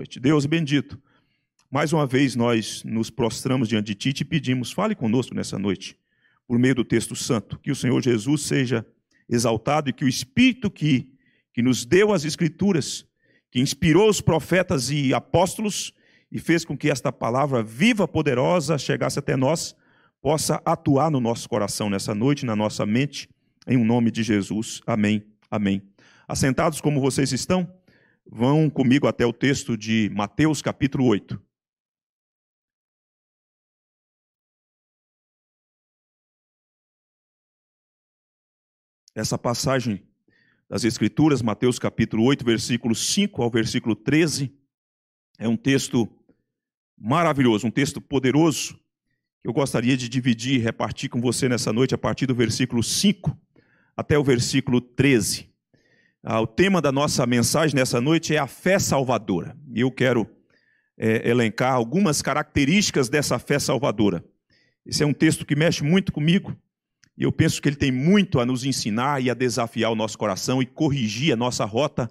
noite. Deus bendito. Mais uma vez nós nos prostramos diante de Ti e te pedimos, fale conosco nessa noite, por meio do texto santo, que o Senhor Jesus seja exaltado e que o Espírito que, que nos deu as Escrituras, que inspirou os profetas e apóstolos e fez com que esta palavra viva, poderosa, chegasse até nós, possa atuar no nosso coração nessa noite, na nossa mente, em um nome de Jesus. Amém. Amém. Assentados como vocês estão, Vão comigo até o texto de Mateus, capítulo 8. Essa passagem das Escrituras, Mateus capítulo 8, versículo 5 ao versículo 13, é um texto maravilhoso, um texto poderoso, que eu gostaria de dividir e repartir com você nessa noite a partir do versículo 5 até o versículo 13. Ah, o tema da nossa mensagem nessa noite é a fé salvadora. E eu quero é, elencar algumas características dessa fé salvadora. Esse é um texto que mexe muito comigo e eu penso que ele tem muito a nos ensinar e a desafiar o nosso coração e corrigir a nossa rota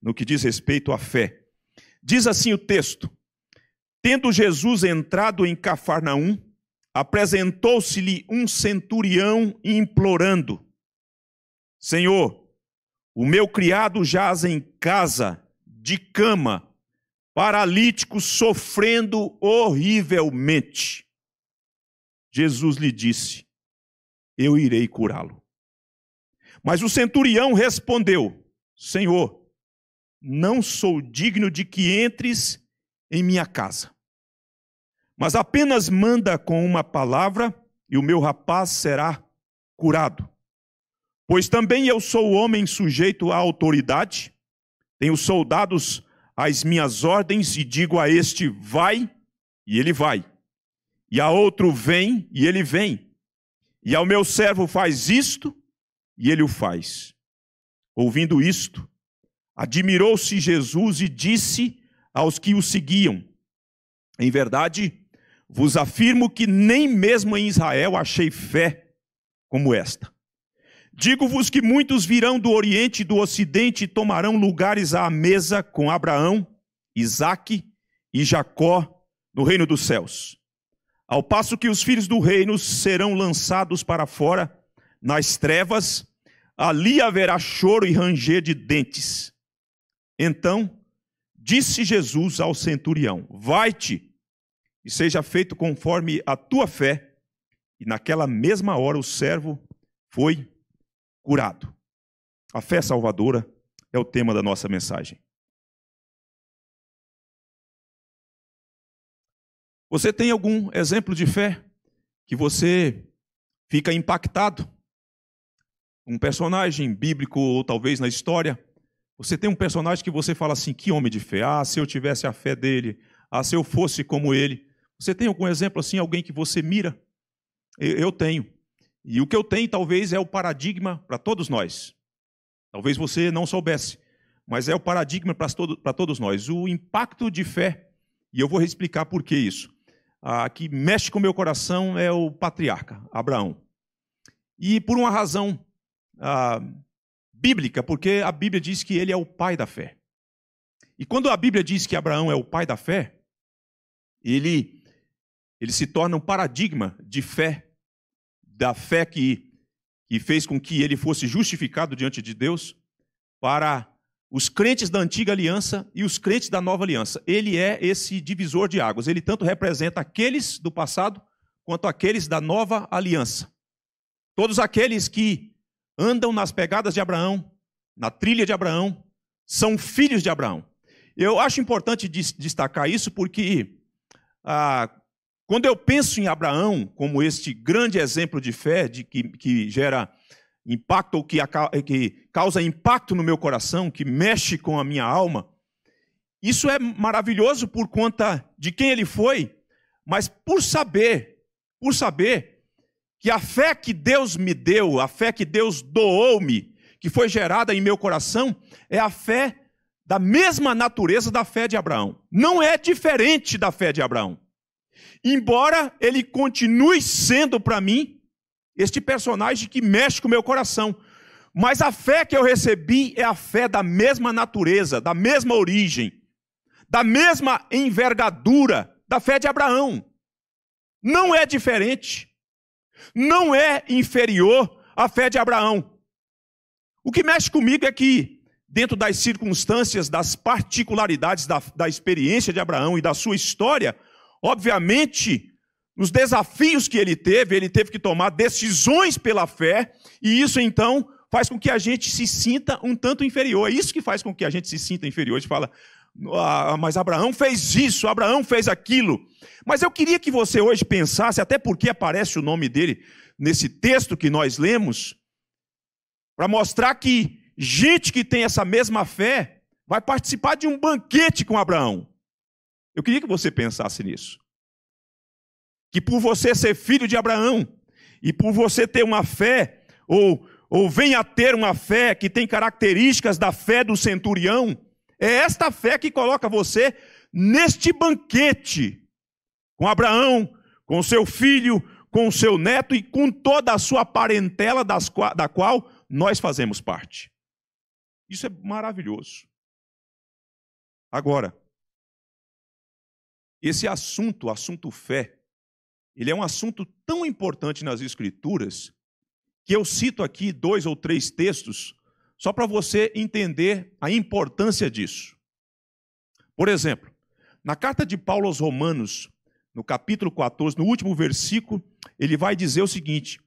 no que diz respeito à fé. Diz assim o texto: Tendo Jesus entrado em Cafarnaum, apresentou-se-lhe um centurião implorando: Senhor, o meu criado jaz em casa, de cama, paralítico, sofrendo horrivelmente. Jesus lhe disse: Eu irei curá-lo. Mas o centurião respondeu: Senhor, não sou digno de que entres em minha casa. Mas apenas manda com uma palavra e o meu rapaz será curado. Pois também eu sou homem sujeito à autoridade, tenho soldados às minhas ordens e digo a este: vai, e ele vai. E a outro: vem, e ele vem. E ao meu servo: faz isto, e ele o faz. Ouvindo isto, admirou-se Jesus e disse aos que o seguiam: Em verdade, vos afirmo que nem mesmo em Israel achei fé como esta. Digo-vos que muitos virão do Oriente e do Ocidente e tomarão lugares à mesa com Abraão, Isaque e Jacó no reino dos céus. Ao passo que os filhos do reino serão lançados para fora nas trevas, ali haverá choro e ranger de dentes. Então disse Jesus ao centurião: Vai-te e seja feito conforme a tua fé. E naquela mesma hora o servo foi curado. A fé salvadora é o tema da nossa mensagem. Você tem algum exemplo de fé que você fica impactado? Um personagem bíblico ou talvez na história? Você tem um personagem que você fala assim: que homem de fé? Ah, se eu tivesse a fé dele. Ah, se eu fosse como ele. Você tem algum exemplo assim, alguém que você mira? Eu tenho. E o que eu tenho talvez é o paradigma para todos nós. Talvez você não soubesse, mas é o paradigma para todos nós. O impacto de fé, e eu vou explicar por que isso. A que mexe com o meu coração é o patriarca, Abraão. E por uma razão a, ah, bíblica, porque a Bíblia diz que ele é o pai da fé. E quando a Bíblia diz que Abraão é o pai da fé, ele, ele se torna um paradigma de fé da fé que, que fez com que ele fosse justificado diante de Deus, para os crentes da antiga aliança e os crentes da nova aliança. Ele é esse divisor de águas. Ele tanto representa aqueles do passado quanto aqueles da nova aliança. Todos aqueles que andam nas pegadas de Abraão, na trilha de Abraão, são filhos de Abraão. Eu acho importante destacar isso porque ah, quando eu penso em Abraão como este grande exemplo de fé de que, que gera impacto ou que, que causa impacto no meu coração, que mexe com a minha alma, isso é maravilhoso por conta de quem ele foi, mas por saber, por saber que a fé que Deus me deu, a fé que Deus doou-me, que foi gerada em meu coração, é a fé da mesma natureza da fé de Abraão. Não é diferente da fé de Abraão. Embora ele continue sendo para mim este personagem que mexe com o meu coração, mas a fé que eu recebi é a fé da mesma natureza, da mesma origem, da mesma envergadura da fé de Abraão. Não é diferente. Não é inferior à fé de Abraão. O que mexe comigo é que, dentro das circunstâncias, das particularidades da, da experiência de Abraão e da sua história, obviamente, nos desafios que ele teve, ele teve que tomar decisões pela fé, e isso então faz com que a gente se sinta um tanto inferior. É isso que faz com que a gente se sinta inferior. A gente fala, ah, mas Abraão fez isso, Abraão fez aquilo. Mas eu queria que você hoje pensasse, até porque aparece o nome dele nesse texto que nós lemos, para mostrar que gente que tem essa mesma fé vai participar de um banquete com Abraão. Eu queria que você pensasse nisso. Que por você ser filho de Abraão e por você ter uma fé, ou, ou venha ter uma fé que tem características da fé do centurião, é esta fé que coloca você neste banquete com Abraão, com seu filho, com seu neto e com toda a sua parentela das, da qual nós fazemos parte. Isso é maravilhoso. Agora, esse assunto, o assunto fé, ele é um assunto tão importante nas Escrituras que eu cito aqui dois ou três textos só para você entender a importância disso. Por exemplo, na carta de Paulo aos Romanos, no capítulo 14, no último versículo, ele vai dizer o seguinte: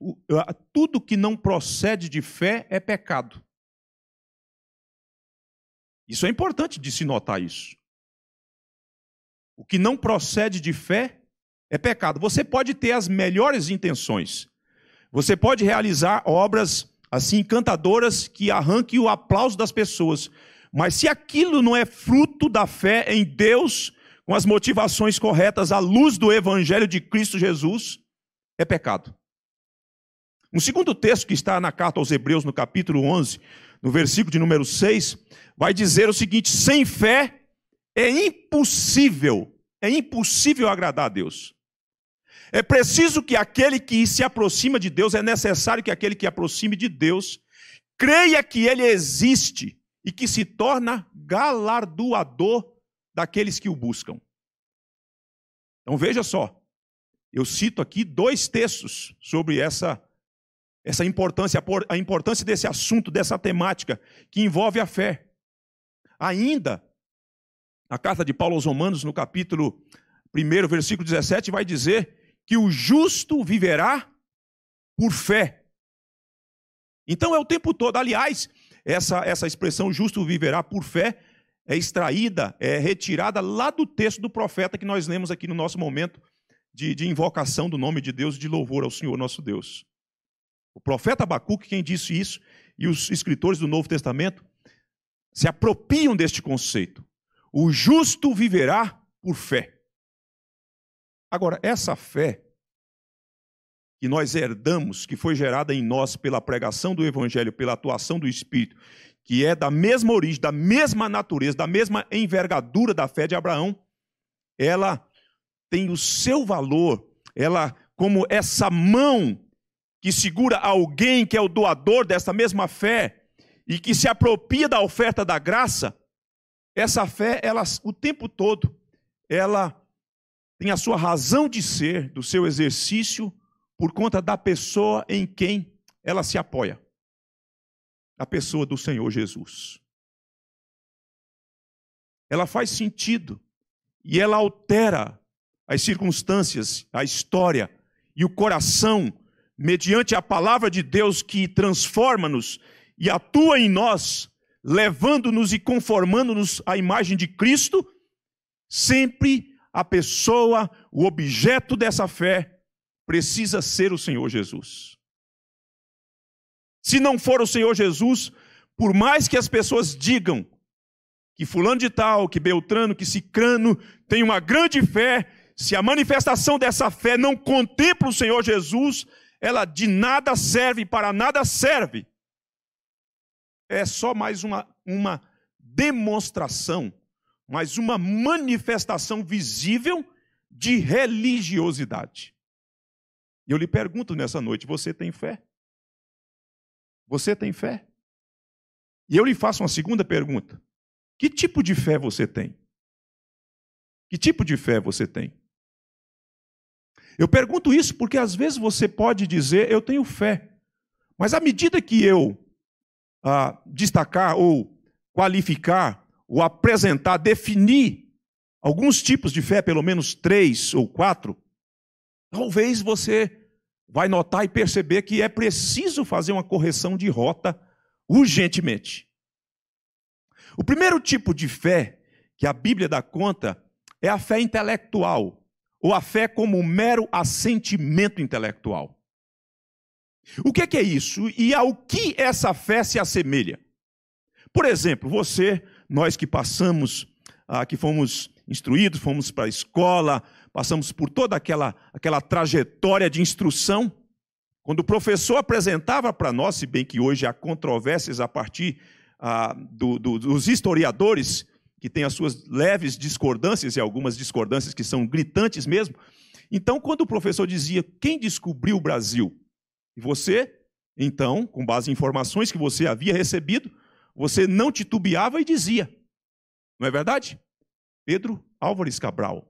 tudo que não procede de fé é pecado. Isso é importante de se notar isso. O que não procede de fé é pecado. Você pode ter as melhores intenções. Você pode realizar obras assim encantadoras que arranquem o aplauso das pessoas. Mas se aquilo não é fruto da fé em Deus, com as motivações corretas à luz do evangelho de Cristo Jesus, é pecado. Um segundo texto que está na carta aos Hebreus, no capítulo 11, no versículo de número 6, vai dizer o seguinte: sem fé é impossível, é impossível agradar a Deus. É preciso que aquele que se aproxima de Deus, é necessário que aquele que aproxime de Deus creia que ele existe e que se torna galardoador daqueles que o buscam. Então veja só, eu cito aqui dois textos sobre essa essa importância, a importância desse assunto, dessa temática que envolve a fé. Ainda a carta de Paulo aos Romanos, no capítulo 1, versículo 17, vai dizer que o justo viverá por fé. Então é o tempo todo. Aliás, essa, essa expressão justo viverá por fé é extraída, é retirada lá do texto do profeta que nós lemos aqui no nosso momento de, de invocação do nome de Deus e de louvor ao Senhor nosso Deus. O profeta Abacuque, quem disse isso, e os escritores do Novo Testamento se apropriam deste conceito. O justo viverá por fé. Agora, essa fé que nós herdamos, que foi gerada em nós pela pregação do Evangelho, pela atuação do Espírito, que é da mesma origem, da mesma natureza, da mesma envergadura da fé de Abraão, ela tem o seu valor, ela, como essa mão que segura alguém que é o doador dessa mesma fé e que se apropria da oferta da graça, essa fé, ela o tempo todo, ela tem a sua razão de ser, do seu exercício, por conta da pessoa em quem ela se apoia. A pessoa do Senhor Jesus. Ela faz sentido e ela altera as circunstâncias, a história e o coração, mediante a palavra de Deus que transforma-nos e atua em nós levando-nos e conformando-nos à imagem de Cristo, sempre a pessoa, o objeto dessa fé, precisa ser o Senhor Jesus. Se não for o Senhor Jesus, por mais que as pessoas digam que fulano de tal, que Beltrano, que Cicrano tem uma grande fé, se a manifestação dessa fé não contempla o Senhor Jesus, ela de nada serve, para nada serve é só mais uma, uma demonstração, mais uma manifestação visível de religiosidade. E eu lhe pergunto nessa noite: você tem fé? Você tem fé? E eu lhe faço uma segunda pergunta: que tipo de fé você tem? Que tipo de fé você tem? Eu pergunto isso porque às vezes você pode dizer, eu tenho fé. Mas à medida que eu ah, destacar ou qualificar ou apresentar, definir alguns tipos de fé, pelo menos três ou quatro, talvez você vai notar e perceber que é preciso fazer uma correção de rota urgentemente. O primeiro tipo de fé que a Bíblia dá conta é a fé intelectual, ou a fé como um mero assentimento intelectual. O é que é, isso e ao que essa fé se assemelha? Por exemplo, você, nós que passamos, ah, que fomos instruídos, fomos para a escola, passamos por toda aquela, aquela trajetória de instrução. Quando o professor apresentava para nós, se bem que hoje há controvérsias a partir ah, do, do, dos historiadores, que têm as suas leves discordâncias e algumas discordâncias que são gritantes mesmo. Então, quando o professor dizia quem descobriu o Brasil, e você, então, com base em informações que você havia recebido, você não titubeava e dizia. Não é verdade? Pedro Álvares Cabral.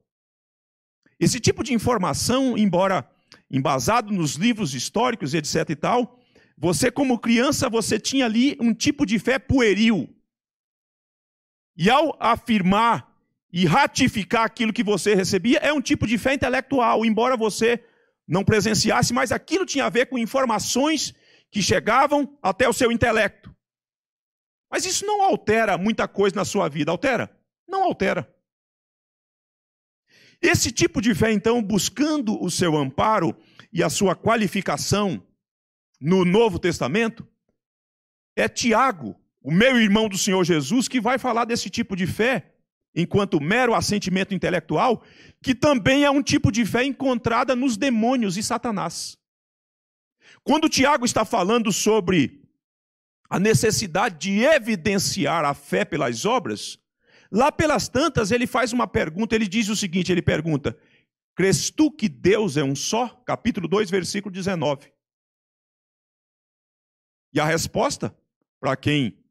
Esse tipo de informação, embora embasado nos livros históricos, e etc e tal, você como criança, você tinha ali um tipo de fé pueril. E ao afirmar e ratificar aquilo que você recebia, é um tipo de fé intelectual, embora você não presenciasse, mas aquilo tinha a ver com informações que chegavam até o seu intelecto. Mas isso não altera muita coisa na sua vida, altera? Não altera. Esse tipo de fé, então, buscando o seu amparo e a sua qualificação no Novo Testamento, é Tiago, o meu irmão do Senhor Jesus, que vai falar desse tipo de fé enquanto mero assentimento intelectual, que também é um tipo de fé encontrada nos demônios e Satanás. Quando Tiago está falando sobre a necessidade de evidenciar a fé pelas obras, lá pelas tantas ele faz uma pergunta, ele diz o seguinte, ele pergunta: Crês tu que Deus é um só? Capítulo 2, versículo 19. E a resposta, para quem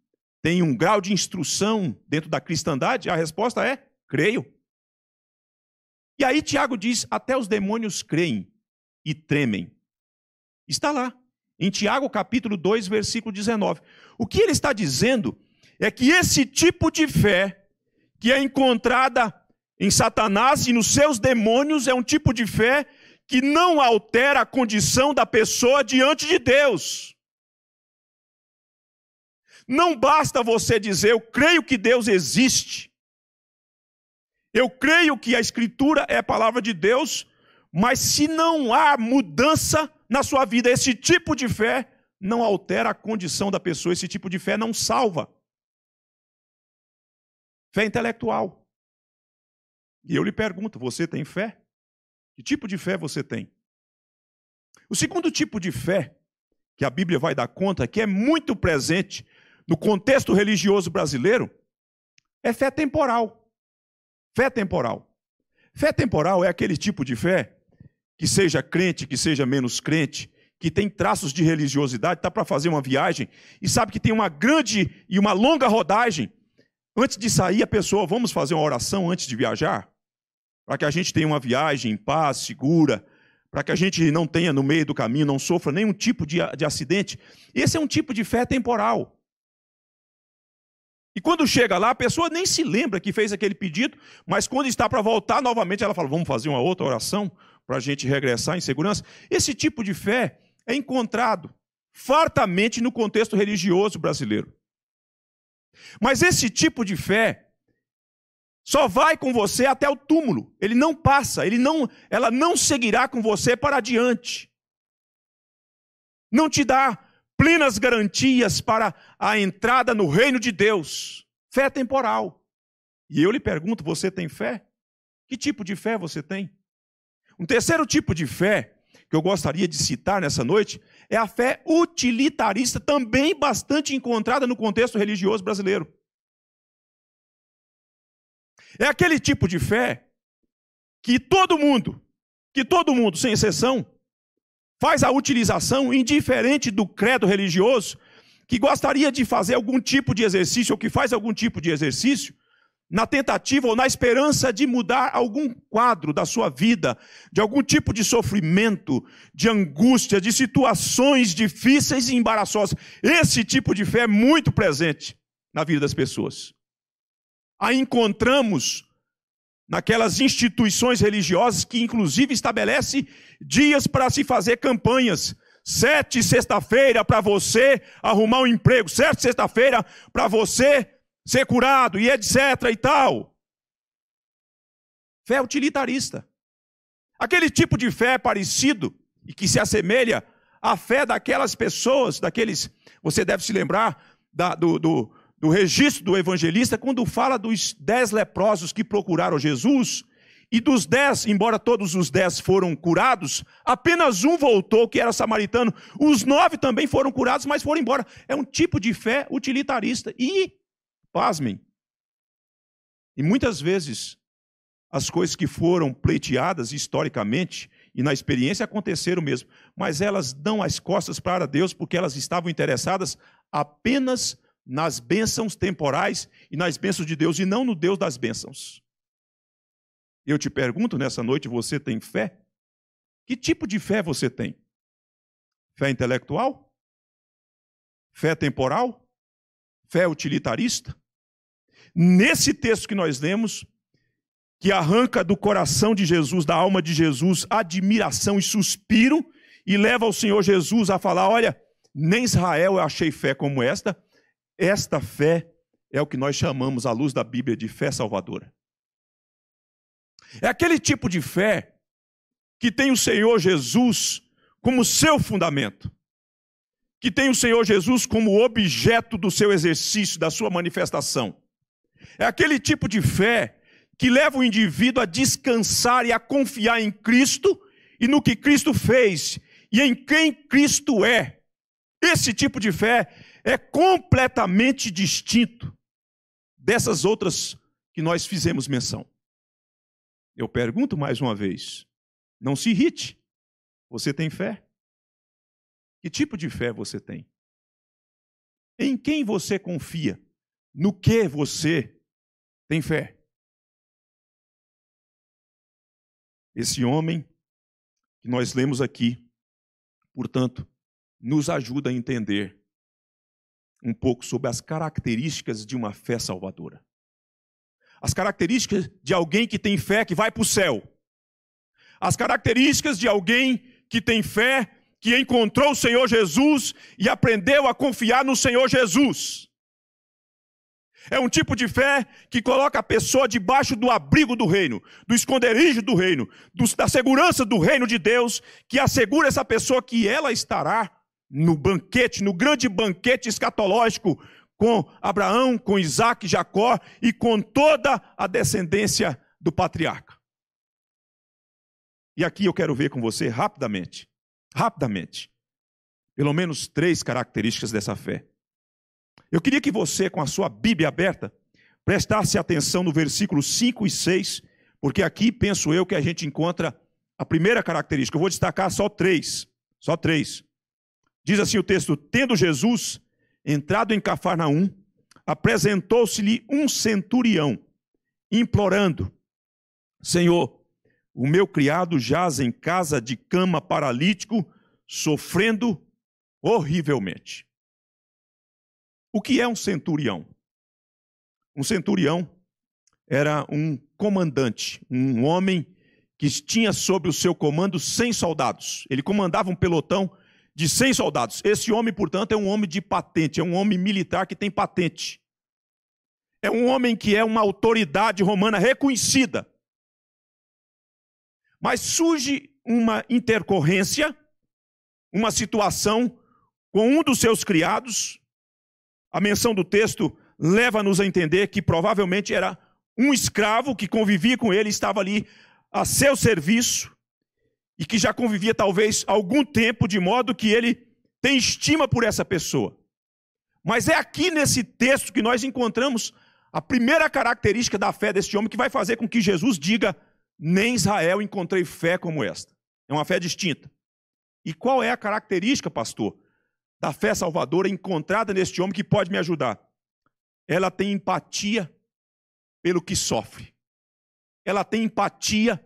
tem um grau de instrução dentro da cristandade? A resposta é: creio. E aí Tiago diz: até os demônios creem e tremem. Está lá, em Tiago capítulo 2, versículo 19. O que ele está dizendo é que esse tipo de fé, que é encontrada em Satanás e nos seus demônios, é um tipo de fé que não altera a condição da pessoa diante de Deus. Não basta você dizer, eu creio que Deus existe. Eu creio que a Escritura é a palavra de Deus, mas se não há mudança na sua vida, esse tipo de fé não altera a condição da pessoa, esse tipo de fé não salva. Fé intelectual. E eu lhe pergunto: você tem fé? Que tipo de fé você tem? O segundo tipo de fé que a Bíblia vai dar conta, que é muito presente no contexto religioso brasileiro, é fé temporal. Fé temporal. Fé temporal é aquele tipo de fé que seja crente, que seja menos crente, que tem traços de religiosidade, está para fazer uma viagem e sabe que tem uma grande e uma longa rodagem. Antes de sair, a pessoa, vamos fazer uma oração antes de viajar? Para que a gente tenha uma viagem em paz, segura, para que a gente não tenha no meio do caminho, não sofra nenhum tipo de, de acidente. Esse é um tipo de fé temporal. E quando chega lá, a pessoa nem se lembra que fez aquele pedido, mas quando está para voltar novamente, ela fala: vamos fazer uma outra oração para a gente regressar em segurança. Esse tipo de fé é encontrado fartamente no contexto religioso brasileiro. Mas esse tipo de fé só vai com você até o túmulo. Ele não passa, ele não, ela não seguirá com você para adiante. Não te dá plenas garantias para a entrada no reino de Deus. Fé temporal. E eu lhe pergunto: você tem fé? Que tipo de fé você tem? Um terceiro tipo de fé que eu gostaria de citar nessa noite é a fé utilitarista, também bastante encontrada no contexto religioso brasileiro. É aquele tipo de fé que todo mundo, que todo mundo, sem exceção, faz a utilização indiferente do credo religioso, que gostaria de fazer algum tipo de exercício ou que faz algum tipo de exercício, na tentativa ou na esperança de mudar algum quadro da sua vida, de algum tipo de sofrimento, de angústia, de situações difíceis e embaraçosas. Esse tipo de fé é muito presente na vida das pessoas. A encontramos naquelas instituições religiosas que, inclusive, estabelece dias para se fazer campanhas. Sete sexta-feira para você arrumar um emprego, sete sexta-feira para você ser curado e etc e tal. Fé utilitarista. Aquele tipo de fé parecido e que se assemelha à fé daquelas pessoas, daqueles. Você deve se lembrar da, do, do, no registro do evangelista, quando fala dos dez leprosos que procuraram Jesus, e dos dez, embora todos os dez foram curados, apenas um voltou, que era samaritano. Os nove também foram curados, mas foram embora. É um tipo de fé utilitarista. E, pasmem, e muitas vezes as coisas que foram pleiteadas historicamente e na experiência aconteceram mesmo, mas elas dão as costas para Deus porque elas estavam interessadas apenas nas bênçãos temporais e nas bênçãos de Deus, e não no Deus das bênçãos. Eu te pergunto nessa noite: você tem fé? Que tipo de fé você tem? Fé intelectual? Fé temporal? Fé utilitarista? Nesse texto que nós lemos, que arranca do coração de Jesus, da alma de Jesus, admiração e suspiro, e leva o Senhor Jesus a falar: Olha, nem Israel eu achei fé como esta, esta fé é o que nós chamamos, à luz da Bíblia, de fé salvadora. É aquele tipo de fé que tem o Senhor Jesus como seu fundamento, que tem o Senhor Jesus como objeto do seu exercício, da sua manifestação. É aquele tipo de fé que leva o indivíduo a descansar e a confiar em Cristo e no que Cristo fez e em quem Cristo é. Esse tipo de fé é completamente distinto dessas outras que nós fizemos menção. Eu pergunto mais uma vez: não se irrite. Você tem fé? Que tipo de fé você tem? Em quem você confia? No que você tem fé? Esse homem que nós lemos aqui, portanto, nos ajuda a entender um pouco sobre as características de uma fé salvadora. As características de alguém que tem fé que vai para o céu. As características de alguém que tem fé que encontrou o Senhor Jesus e aprendeu a confiar no Senhor Jesus. É um tipo de fé que coloca a pessoa debaixo do abrigo do reino, do esconderijo do reino, do, da segurança do reino de Deus, que assegura essa pessoa que ela estará no banquete, no grande banquete escatológico com Abraão, com Isaac, Jacó e com toda a descendência do patriarca. E aqui eu quero ver com você rapidamente, rapidamente, pelo menos três características dessa fé. Eu queria que você, com a sua Bíblia aberta, prestasse atenção no versículo 5 e 6, porque aqui penso eu que a gente encontra a primeira característica. Eu vou destacar só três, só três. Diz assim o texto: Tendo Jesus entrado em Cafarnaum, apresentou-se-lhe um centurião, implorando: Senhor, o meu criado jaz em casa de cama paralítico, sofrendo horrivelmente. O que é um centurião? Um centurião era um comandante, um homem que tinha sob o seu comando 100 soldados. Ele comandava um pelotão de 100 soldados. Esse homem, portanto, é um homem de patente, é um homem militar que tem patente. É um homem que é uma autoridade romana reconhecida. Mas surge uma intercorrência, uma situação com um dos seus criados. A menção do texto leva-nos a entender que provavelmente era um escravo que convivia com ele, estava ali a seu serviço e que já convivia talvez algum tempo, de modo que ele tem estima por essa pessoa. Mas é aqui nesse texto que nós encontramos a primeira característica da fé deste homem que vai fazer com que Jesus diga: Nem Israel encontrei fé como esta. É uma fé distinta. E qual é a característica, pastor, da fé salvadora encontrada neste homem que pode me ajudar? Ela tem empatia pelo que sofre. Ela tem empatia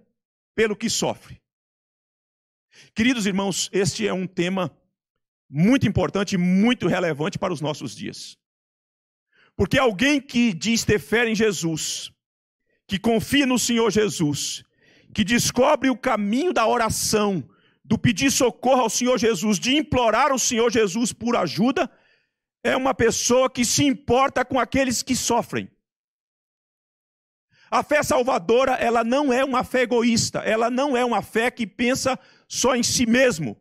pelo que sofre. Queridos irmãos, este é um tema muito importante e muito relevante para os nossos dias. Porque alguém que diz ter fé em Jesus, que confia no Senhor Jesus, que descobre o caminho da oração, do pedir socorro ao Senhor Jesus, de implorar ao Senhor Jesus por ajuda, é uma pessoa que se importa com aqueles que sofrem. A fé salvadora, ela não é uma fé egoísta, ela não é uma fé que pensa só em si mesmo,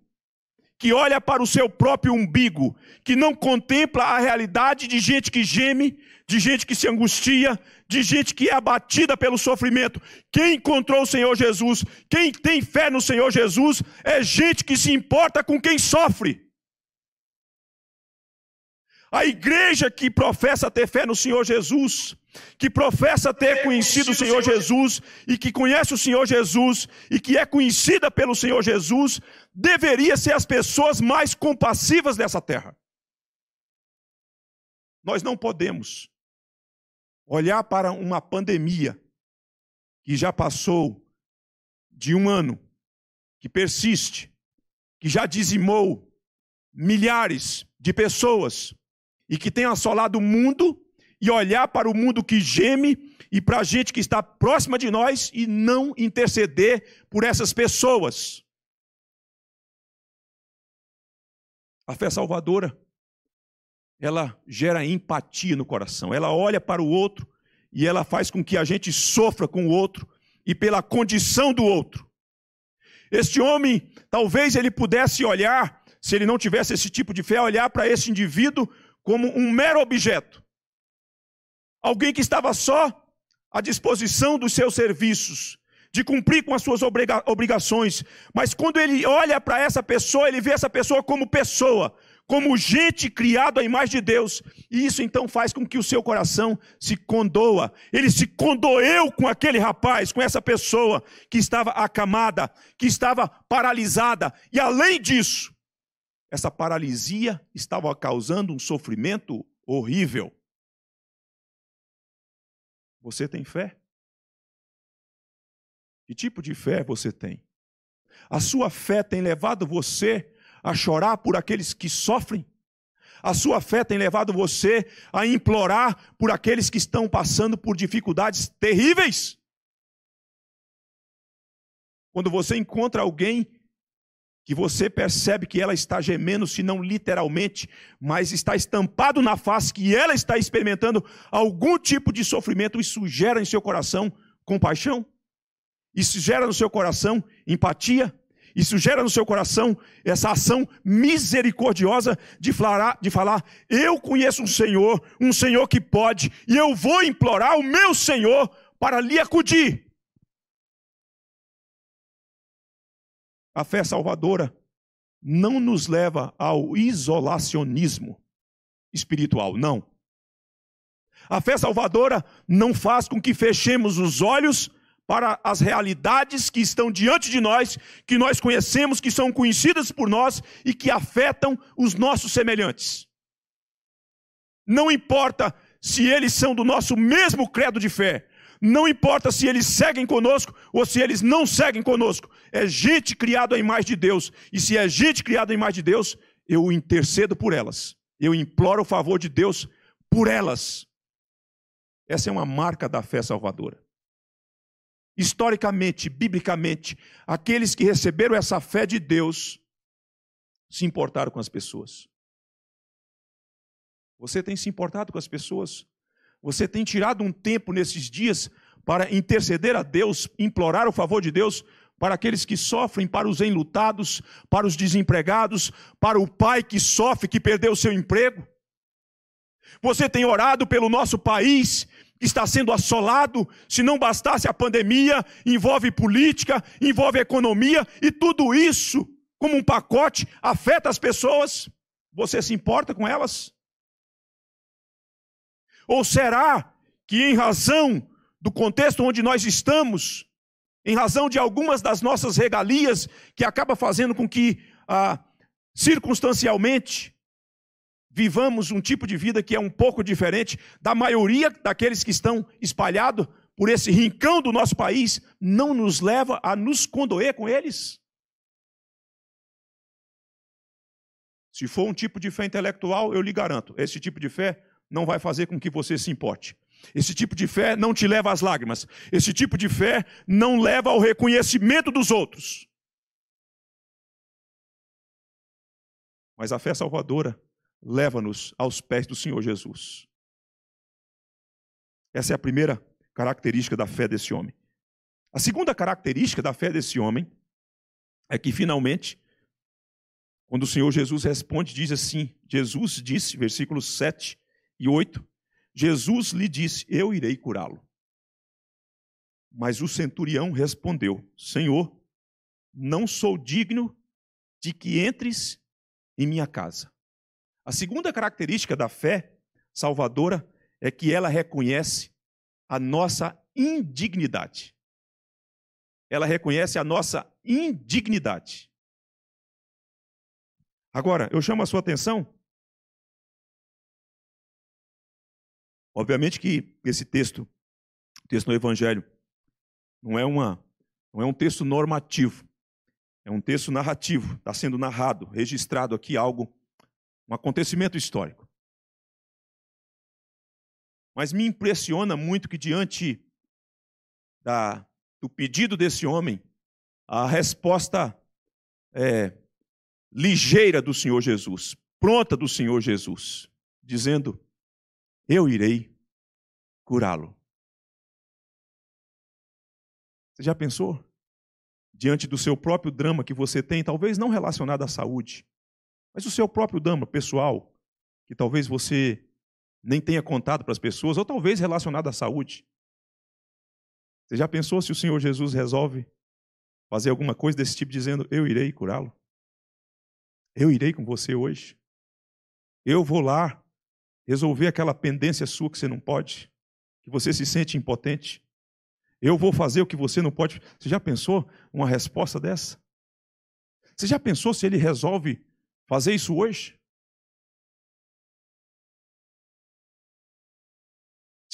que olha para o seu próprio umbigo, que não contempla a realidade de gente que geme, de gente que se angustia, de gente que é abatida pelo sofrimento. Quem encontrou o Senhor Jesus, quem tem fé no Senhor Jesus, é gente que se importa com quem sofre. A igreja que professa ter fé no Senhor Jesus, que professa ter conhecido o Senhor Jesus e que conhece o Senhor Jesus e que é conhecida pelo Senhor Jesus, deveria ser as pessoas mais compassivas dessa terra. Nós não podemos olhar para uma pandemia que já passou de um ano, que persiste, que já dizimou milhares de pessoas e que tem assolado o mundo e olhar para o mundo que geme e para a gente que está próxima de nós e não interceder por essas pessoas. A fé salvadora, ela gera empatia no coração, ela olha para o outro e ela faz com que a gente sofra com o outro e pela condição do outro. Este homem, talvez ele pudesse olhar, se ele não tivesse esse tipo de fé, olhar para esse indivíduo como um mero objeto alguém que estava só à disposição dos seus serviços, de cumprir com as suas obrigações. Mas quando ele olha para essa pessoa, ele vê essa pessoa como pessoa, como gente criada à imagem de Deus. E isso então faz com que o seu coração se condoa. Ele se condoeu com aquele rapaz, com essa pessoa que estava acamada, que estava paralisada. E além disso, essa paralisia estava causando um sofrimento horrível. Você tem fé? Que tipo de fé você tem? A sua fé tem levado você a chorar por aqueles que sofrem? A sua fé tem levado você a implorar por aqueles que estão passando por dificuldades terríveis? Quando você encontra alguém que você percebe que ela está gemendo, se não literalmente, mas está estampado na face que ela está experimentando algum tipo de sofrimento, isso gera em seu coração compaixão? Isso gera no seu coração empatia? Isso gera no seu coração essa ação misericordiosa de falar, de falar: eu conheço um Senhor, um Senhor que pode, e eu vou implorar o meu Senhor para lhe acudir. A fé salvadora não nos leva ao isolacionismo espiritual, não. A fé salvadora não faz com que fechemos os olhos para as realidades que estão diante de nós, que nós conhecemos, que são conhecidas por nós e que afetam os nossos semelhantes. Não importa se eles são do nosso mesmo credo de fé, não importa se eles seguem conosco ou se eles não seguem conosco. É gente criada à imagem de Deus. E se é gente criada à imagem de Deus, eu intercedo por elas. Eu imploro o favor de Deus por elas. Essa é uma marca da fé salvadora. Historicamente, biblicamente, aqueles que receberam essa fé de Deus se importaram com as pessoas. Você tem se importado com as pessoas? Você tem tirado um tempo nesses dias para interceder a Deus, implorar o favor de Deus para aqueles que sofrem, para os enlutados, para os desempregados, para o pai que sofre, que perdeu o seu emprego? Você tem orado pelo nosso país, que está sendo assolado, se não bastasse a pandemia, envolve política, envolve economia, e tudo isso, como um pacote, afeta as pessoas. Você se importa com elas? Ou será que, em razão do contexto onde nós estamos, em razão de algumas das nossas regalias, que acaba fazendo com que, ah, circunstancialmente, vivamos um tipo de vida que é um pouco diferente da maioria daqueles que estão espalhados por esse rincão do nosso país, não nos leva a nos condoer com eles? Se for um tipo de fé intelectual, eu lhe garanto, esse tipo de fé não vai fazer com que você se importe. Esse tipo de fé não te leva às lágrimas. Esse tipo de fé não leva ao reconhecimento dos outros. Mas a fé salvadora leva-nos aos pés do Senhor Jesus. Essa é a primeira característica da fé desse homem. A segunda característica da fé desse homem é que finalmente quando o Senhor Jesus responde, diz assim: Jesus disse, versículo 7, e 8, Jesus lhe disse: Eu irei curá-lo. Mas o centurião respondeu: Senhor, não sou digno de que entres em minha casa. A segunda característica da fé salvadora é que ela reconhece a nossa indignidade. Ela reconhece a nossa indignidade. Agora, eu chamo a sua atenção Obviamente que esse texto, o texto no Evangelho, não é, uma, não é um texto normativo, é um texto narrativo, está sendo narrado, registrado aqui algo, um acontecimento histórico. Mas me impressiona muito que, diante da, do pedido desse homem, a resposta é, ligeira do Senhor Jesus, pronta do Senhor Jesus, dizendo: eu irei curá-lo. Você já pensou? Diante do seu próprio drama que você tem, talvez não relacionado à saúde, mas o seu próprio drama pessoal, que talvez você nem tenha contado para as pessoas, ou talvez relacionado à saúde. Você já pensou se o Senhor Jesus resolve fazer alguma coisa desse tipo, dizendo: Eu irei curá-lo? Eu irei com você hoje? Eu vou lá resolver aquela pendência sua que você não pode, que você se sente impotente. Eu vou fazer o que você não pode. Você já pensou uma resposta dessa? Você já pensou se ele resolve fazer isso hoje?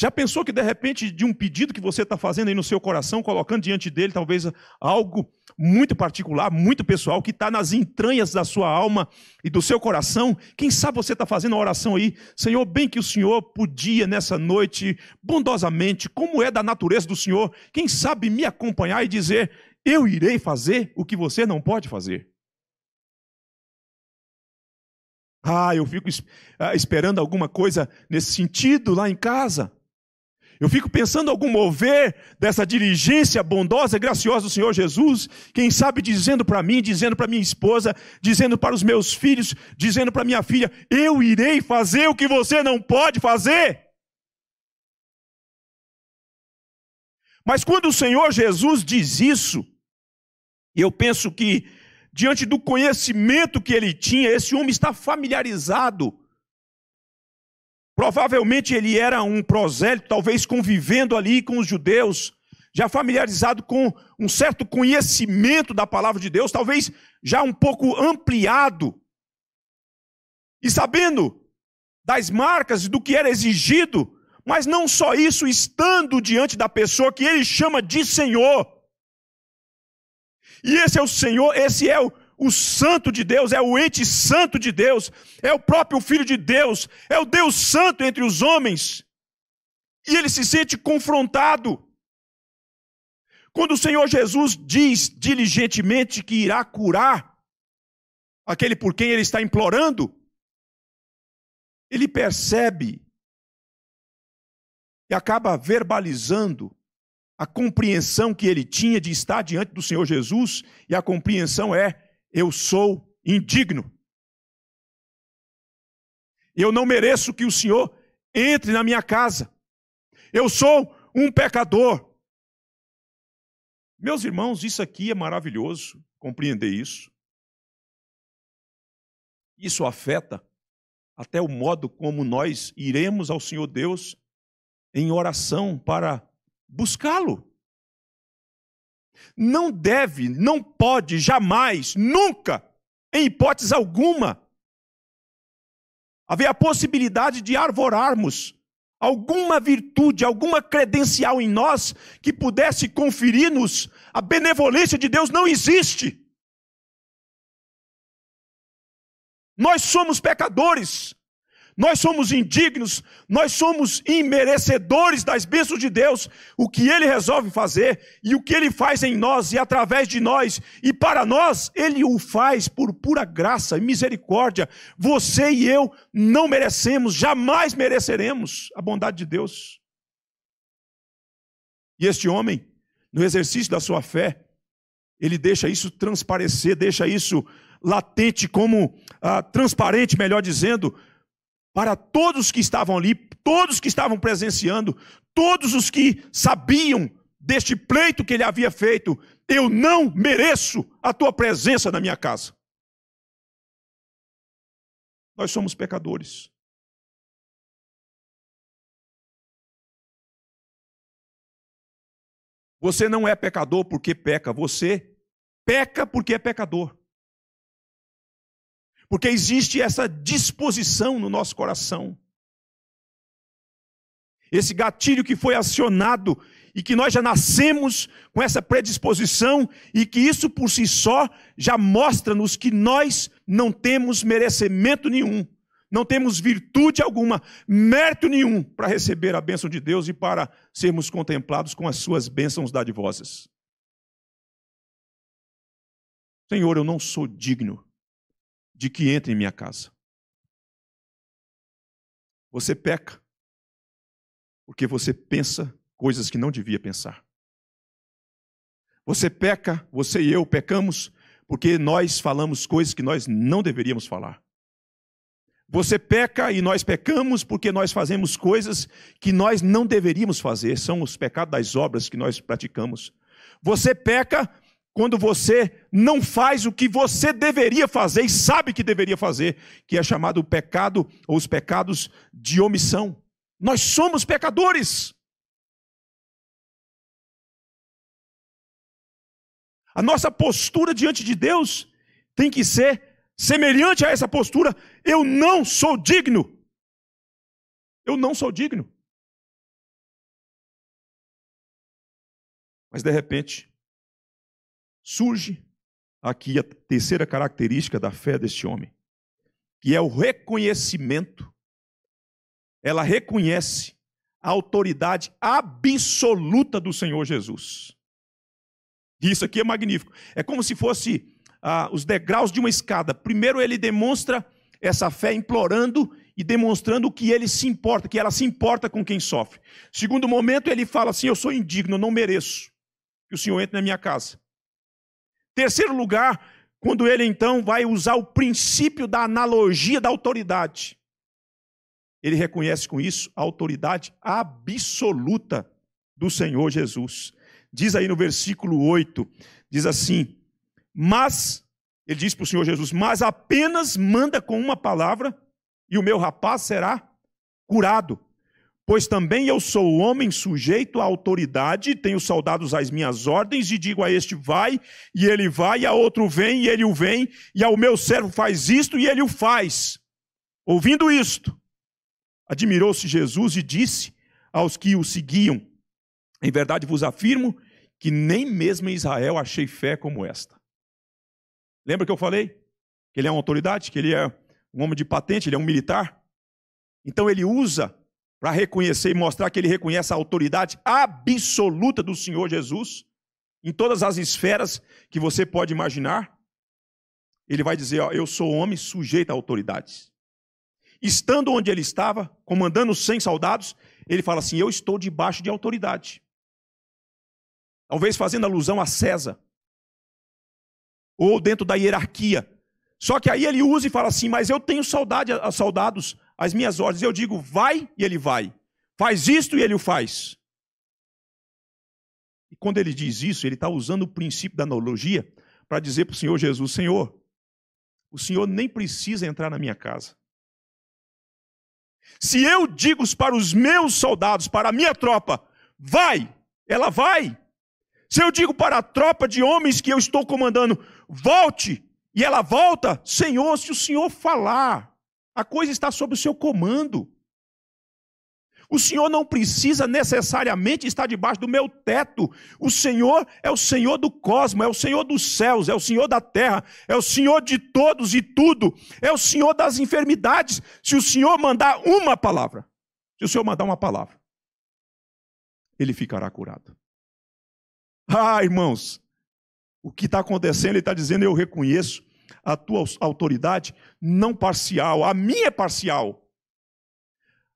Já pensou que de repente de um pedido que você está fazendo aí no seu coração, colocando diante dele talvez algo muito particular, muito pessoal, que está nas entranhas da sua alma e do seu coração? Quem sabe você está fazendo uma oração aí, Senhor, bem que o Senhor podia nessa noite, bondosamente, como é da natureza do Senhor, quem sabe me acompanhar e dizer: Eu irei fazer o que você não pode fazer. Ah, eu fico ah, esperando alguma coisa nesse sentido lá em casa. Eu fico pensando algum mover dessa dirigência bondosa e graciosa do Senhor Jesus, quem sabe dizendo para mim, dizendo para minha esposa, dizendo para os meus filhos, dizendo para minha filha: eu irei fazer o que você não pode fazer. Mas quando o Senhor Jesus diz isso, eu penso que, diante do conhecimento que ele tinha, esse homem está familiarizado Provavelmente ele era um prosélito, talvez convivendo ali com os judeus, já familiarizado com um certo conhecimento da palavra de Deus, talvez já um pouco ampliado. E sabendo das marcas e do que era exigido, mas não só isso, estando diante da pessoa que ele chama de Senhor. E esse é o Senhor, esse é o o Santo de Deus, é o ente santo de Deus, é o próprio Filho de Deus, é o Deus Santo entre os homens. E ele se sente confrontado. Quando o Senhor Jesus diz diligentemente que irá curar aquele por quem ele está implorando, ele percebe e acaba verbalizando a compreensão que ele tinha de estar diante do Senhor Jesus, e a compreensão é: eu sou indigno. Eu não mereço que o Senhor entre na minha casa. Eu sou um pecador. Meus irmãos, isso aqui é maravilhoso, compreender isso. Isso afeta até o modo como nós iremos ao Senhor Deus em oração para buscá-lo não deve, não pode, jamais, nunca, em hipótese alguma, haver a possibilidade de arvorarmos alguma virtude, alguma credencial em nós que pudesse conferir-nos a benevolência de Deus não existe. Nós somos pecadores nós somos indignos, nós somos imerecedores das bênçãos de Deus. O que Ele resolve fazer e o que Ele faz em nós e através de nós e para nós, Ele o faz por pura graça e misericórdia. Você e eu não merecemos, jamais mereceremos a bondade de Deus. E este homem, no exercício da sua fé, ele deixa isso transparecer, deixa isso latente, como ah, transparente, melhor dizendo para todos que estavam ali, todos que estavam presenciando, todos os que sabiam deste pleito que ele havia feito: Eu não mereço a tua presença na minha casa. Nós somos pecadores. Você não é pecador porque peca, você peca porque é pecador. Porque existe essa disposição no nosso coração. Esse gatilho que foi acionado e que nós já nascemos com essa predisposição e que isso por si só já mostra-nos que nós não temos merecimento nenhum, não temos virtude alguma, mérito nenhum para receber a bênção de Deus e para sermos contemplados com as suas bênçãos dadivosas. Senhor, eu não sou digno de que entre em minha casa. Você peca porque você pensa coisas que não devia pensar. Você peca, você e eu pecamos porque nós falamos coisas que nós não deveríamos falar. Você peca e nós pecamos porque nós fazemos coisas que nós não deveríamos fazer, são os pecados das obras que nós praticamos. Você peca quando você não faz o que você deveria fazer e sabe que deveria fazer, que é chamado o pecado ou os pecados de omissão. Nós somos pecadores. A nossa postura diante de Deus tem que ser semelhante a essa postura. Eu não sou digno. Eu não sou digno. Mas de repente, surge aqui a terceira característica da fé deste homem, que é o reconhecimento. Ela reconhece a autoridade absoluta do Senhor Jesus. Isso aqui é magnífico. É como se fosse ah, os degraus de uma escada. Primeiro ele demonstra essa fé implorando e demonstrando que ele se importa, que ela se importa com quem sofre. Segundo momento ele fala assim: eu sou indigno, eu não mereço que o Senhor entre na minha casa. Terceiro lugar, quando ele então vai usar o princípio da analogia da autoridade. Ele reconhece com isso a autoridade absoluta do Senhor Jesus. Diz aí no versículo 8, diz assim: Mas, ele diz para o Senhor Jesus, mas apenas manda com uma palavra, e o meu rapaz será curado. Pois também eu sou homem sujeito à autoridade, tenho soldados às minhas ordens, e digo a este vai, e ele vai, e a outro vem, e ele o vem, e ao meu servo faz isto, e ele o faz. Ouvindo isto, admirou-se Jesus e disse aos que o seguiam: Em verdade vos afirmo que nem mesmo em Israel achei fé como esta. Lembra que eu falei? Que ele é uma autoridade, que ele é um homem de patente, ele é um militar. Então ele usa para reconhecer e mostrar que ele reconhece a autoridade absoluta do Senhor Jesus em todas as esferas que você pode imaginar. Ele vai dizer: ó, Eu sou homem sujeito a autoridades. Estando onde ele estava, comandando 100 soldados, ele fala assim: Eu estou debaixo de autoridade. Talvez fazendo alusão a César, ou dentro da hierarquia. Só que aí ele usa e fala assim: Mas eu tenho saudade a soldados, as minhas ordens. Eu digo, vai e ele vai. Faz isto e ele o faz. E quando ele diz isso, ele está usando o princípio da analogia para dizer para o Senhor Jesus: Senhor, o Senhor nem precisa entrar na minha casa. Se eu digo para os meus soldados, para a minha tropa, vai, ela vai. Se eu digo para a tropa de homens que eu estou comandando, volte, e ela volta, Senhor, se o Senhor falar, a coisa está sob o seu comando. O Senhor não precisa necessariamente estar debaixo do meu teto. O Senhor é o Senhor do cosmos, é o Senhor dos céus, é o Senhor da terra, é o Senhor de todos e tudo, é o Senhor das enfermidades. Se o Senhor mandar uma palavra, se o Senhor mandar uma palavra, ele ficará curado. Ah, irmãos, o que está acontecendo, ele está dizendo, eu reconheço a tua autoridade não parcial. A minha é parcial.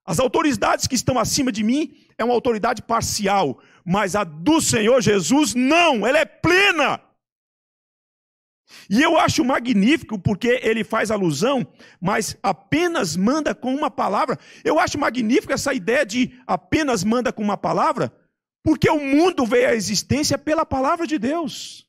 As autoridades que estão acima de mim é uma autoridade parcial, mas a do Senhor Jesus não, ela é plena. E eu acho magnífico porque ele faz alusão, mas apenas manda com uma palavra. Eu acho magnífico essa ideia de apenas manda com uma palavra, porque o mundo veio à existência pela palavra de Deus.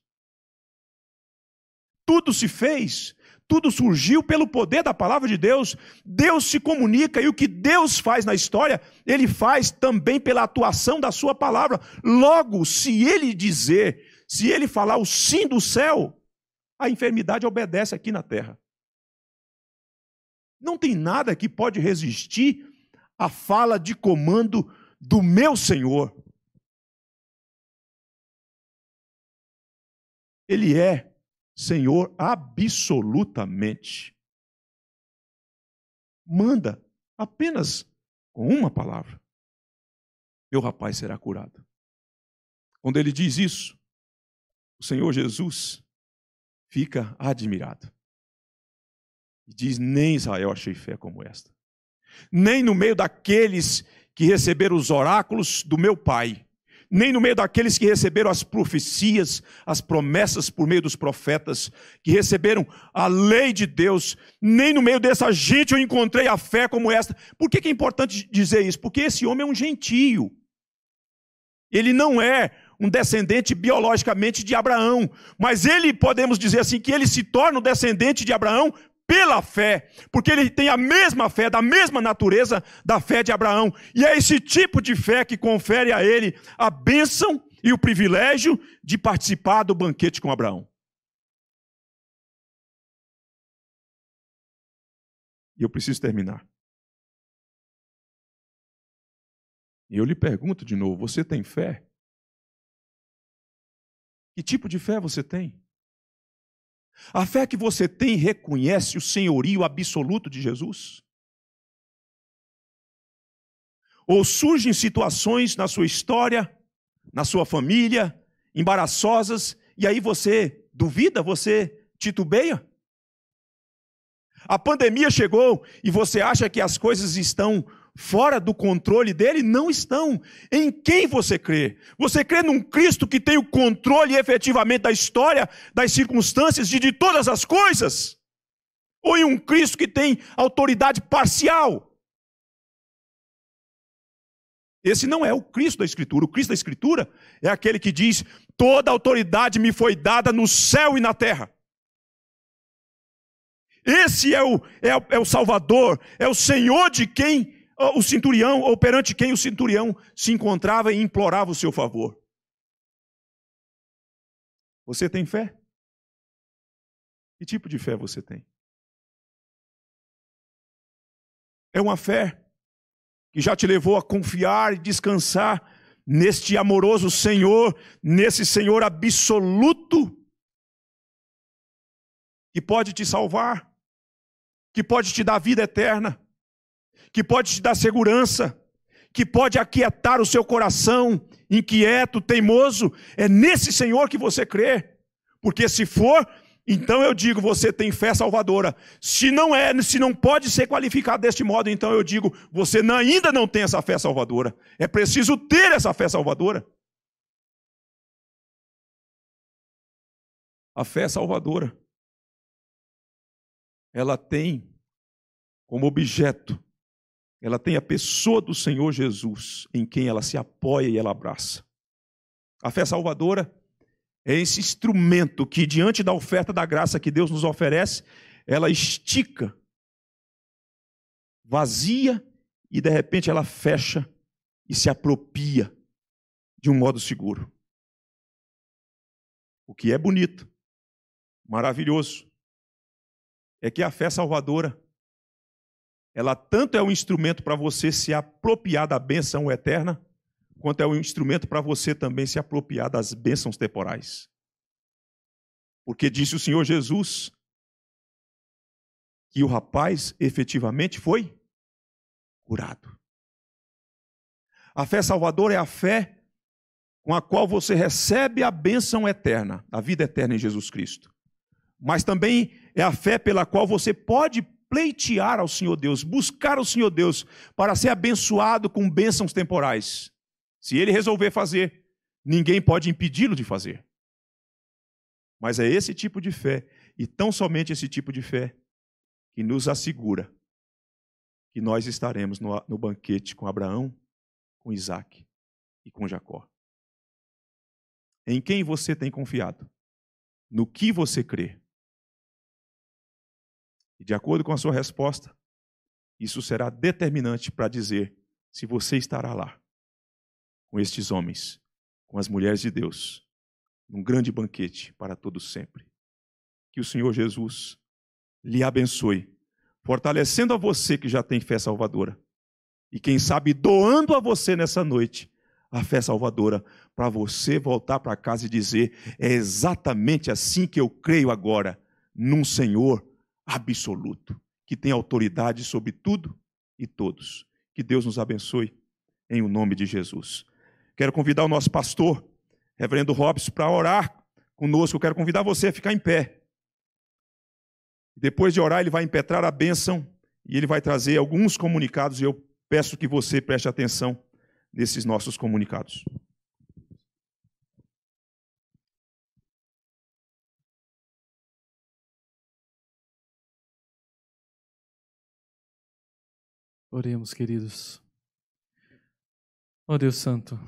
Tudo se fez, tudo surgiu pelo poder da palavra de Deus. Deus se comunica e o que Deus faz na história, ele faz também pela atuação da sua palavra. Logo, se ele dizer, se ele falar o sim do céu, a enfermidade obedece aqui na terra. Não tem nada que pode resistir à fala de comando do meu Senhor. Ele é Senhor absolutamente. Manda apenas com uma palavra, meu rapaz será curado. Quando ele diz isso, o Senhor Jesus fica admirado. E diz: Nem Israel achei fé como esta, nem no meio daqueles que receberam os oráculos do meu pai nem no meio daqueles que receberam as profecias, as promessas por meio dos profetas, que receberam a lei de Deus, nem no meio dessa gente eu encontrei a fé como esta. Por que, é importante dizer isso? Porque esse homem é um gentio. Ele não é um descendente biologicamente de Abraão, mas ele, podemos dizer assim, que ele se torna o um descendente de Abraão pela fé, porque ele tem a mesma fé, da mesma natureza da fé de Abraão. E é esse tipo de fé que confere a ele a bênção e o privilégio de participar do banquete com Abraão. E eu preciso terminar. E eu lhe pergunto de novo: você tem fé? Que tipo de fé você tem? A fé que você tem reconhece o senhorio absoluto de Jesus? Ou surgem situações na sua história, na sua família, embaraçosas, e aí você duvida, você titubeia? A pandemia chegou e você acha que as coisas estão fora do controle dele? Não estão. Em quem você crê? Você crê num Cristo que tem o controle efetivamente da história, das circunstâncias e de todas as coisas? Ou em um Cristo que tem autoridade parcial? Esse não é o Cristo da Escritura. O Cristo da Escritura é aquele que diz: toda autoridade me foi dada no céu e na terra. Esse é o, é, é o Salvador, é o Senhor de quem ah, o centurião, ou perante quem o centurião se encontrava e implorava o seu favor. Você tem fé? Que tipo de fé você tem? É uma fé que já te levou a confiar e descansar neste amoroso Senhor, nesse Senhor absoluto, que pode te salvar, que pode te dar vida eterna que pode te dar segurança, que pode aquietar o seu coração inquieto, teimoso. É nesse Senhor que você crê. Porque se for, então eu digo, você tem fé salvadora. Se não é, se não pode ser qualificado deste modo, então eu digo, você ainda não tem essa fé salvadora. É preciso ter essa fé salvadora. A fé salvadora ela tem como objeto ela tem a pessoa do Senhor Jesus em quem ela se apoia e ela abraça. A fé salvadora é esse instrumento que, diante da oferta da graça que Deus nos oferece, ela estica, vazia e de repente ela fecha e se apropria de um modo seguro. O que é bonito, maravilhoso, é que a fé salvadora ela tanto é um instrumento para você se apropriar da bênção eterna, quanto é um instrumento para você também se apropriar das bênçãos temporais. Porque disse o Senhor Jesus que o rapaz efetivamente foi curado. A fé salvadora é a fé com a qual você recebe a bênção eterna, a vida eterna em Jesus Cristo. Mas também é a fé pela qual você pode pleitear ao Senhor Deus, buscar o Senhor Deus para ser abençoado com bênçãos temporais. Se ele resolver fazer, ninguém pode impedi-lo de fazer. Mas é esse tipo de fé, e tão somente esse tipo de fé, que nos assegura que nós estaremos no, no banquete com Abraão, com Isaac e com Jacó. Em quem você tem confiado? No que você crê? E de acordo com a sua resposta, isso será determinante para dizer se você estará lá com estes homens, com as mulheres de Deus, num grande banquete para todos sempre. Que o Senhor Jesus lhe abençoe, fortalecendo a você que já tem fé salvadora. E quem sabe doando a você nessa noite a fé salvadora, para você voltar para casa e dizer: é exatamente assim que eu creio agora, num Senhor absoluto, que tem autoridade sobre tudo e todos. Que Deus nos abençoe em o nome de Jesus. Quero convidar o nosso pastor, Reverendo Robson, para orar conosco. Eu quero convidar você a ficar em pé. Depois de orar, ele vai impetrar a bênção e ele vai trazer alguns comunicados. E eu peço que você preste atenção nesses nossos comunicados. Oremos, queridos. Ó Deus Santo,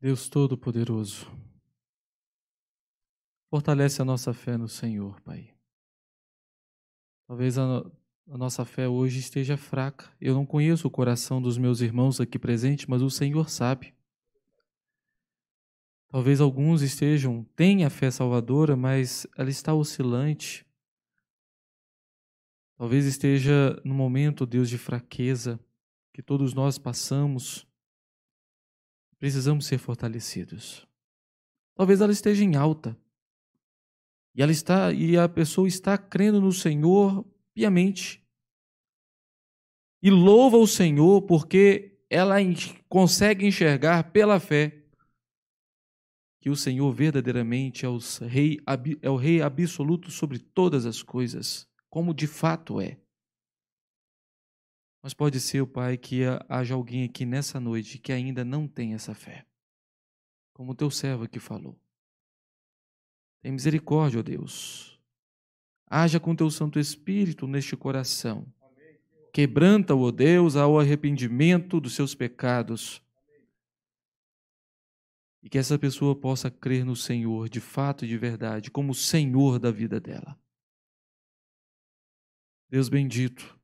Deus Todo-Poderoso, fortalece a nossa fé no Senhor, Pai. Talvez a, a nossa fé hoje esteja fraca. Eu não conheço o coração dos meus irmãos aqui presentes, mas o Senhor sabe. Talvez alguns estejam, tenham a fé salvadora, mas ela está oscilante. Talvez esteja no momento, Deus, de fraqueza que todos nós passamos. Precisamos ser fortalecidos. Talvez ela esteja em alta. E ela está e a pessoa está crendo no Senhor piamente. E louva o Senhor porque ela consegue enxergar pela fé que o Senhor verdadeiramente é o rei, é o rei absoluto sobre todas as coisas como de fato é. Mas pode ser, Pai, que haja alguém aqui nessa noite que ainda não tem essa fé. Como o teu servo aqui falou. Tem misericórdia, ó Deus. Haja com teu Santo Espírito neste coração. Quebranta-o, ó Deus, ao arrependimento dos seus pecados. E que essa pessoa possa crer no Senhor de fato e de verdade, como Senhor da vida dela. Deus bendito,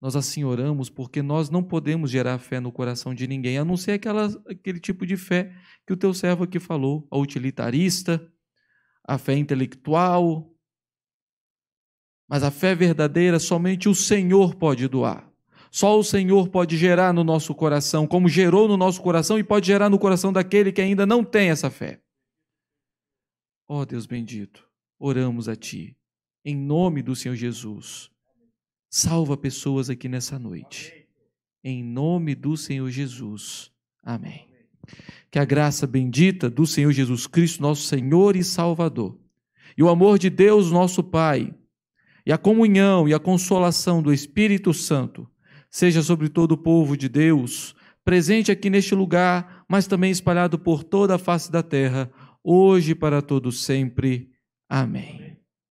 nós assim oramos porque nós não podemos gerar fé no coração de ninguém, a não ser aquela, aquele tipo de fé que o teu servo aqui falou, a utilitarista, a fé intelectual. Mas a fé verdadeira somente o Senhor pode doar. Só o Senhor pode gerar no nosso coração, como gerou no nosso coração e pode gerar no coração daquele que ainda não tem essa fé. Ó oh, Deus bendito, oramos a Ti, em nome do Senhor Jesus Salva pessoas aqui nessa noite. Em nome do Senhor Jesus. Amém. Que a graça bendita do Senhor Jesus Cristo, nosso Senhor e Salvador, e o amor de Deus, nosso Pai, e a comunhão e a consolação do Espírito Santo seja sobre todo o povo de Deus, presente aqui neste lugar, mas também espalhado por toda a face da terra, hoje e para todo sempre. Amém.